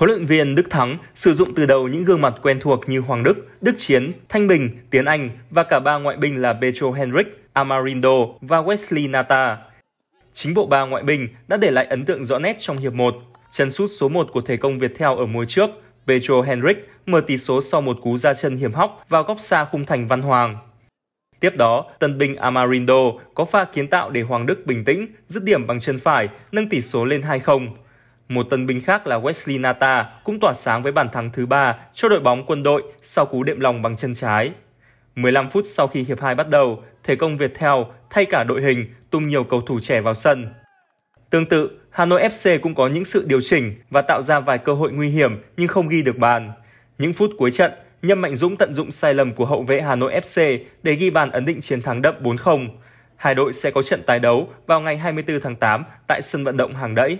Huấn luyện viên Đức Thắng sử dụng từ đầu những gương mặt quen thuộc như Hoàng Đức, Đức Chiến, Thanh Bình, Tiến Anh và cả ba ngoại binh là Petro Henrik, Amarindo và Wesley Nata. Chính bộ ba ngoại binh đã để lại ấn tượng rõ nét trong hiệp 1. Chân sút số 1 của thể công Việt theo ở mùa trước, Petro Henrik mở tỷ số sau một cú ra chân hiểm hóc vào góc xa khung thành Văn Hoàng. Tiếp đó, tân binh Amarindo có pha kiến tạo để Hoàng Đức bình tĩnh, dứt điểm bằng chân phải, nâng tỷ số lên 2-0. Một tân binh khác là Wesley Nata cũng tỏa sáng với bàn thắng thứ ba cho đội bóng quân đội sau cú đệm lòng bằng chân trái. 15 phút sau khi hiệp 2 bắt đầu, thể công Việt theo thay cả đội hình tung nhiều cầu thủ trẻ vào sân. Tương tự, Hà Nội FC cũng có những sự điều chỉnh và tạo ra vài cơ hội nguy hiểm nhưng không ghi được bàn. Những phút cuối trận, Nhâm Mạnh Dũng tận dụng sai lầm của hậu vệ Hà Nội FC để ghi bàn ấn định chiến thắng đậm 4-0. Hai đội sẽ có trận tái đấu vào ngày 24 tháng 8 tại sân vận động Hàng Đẫy.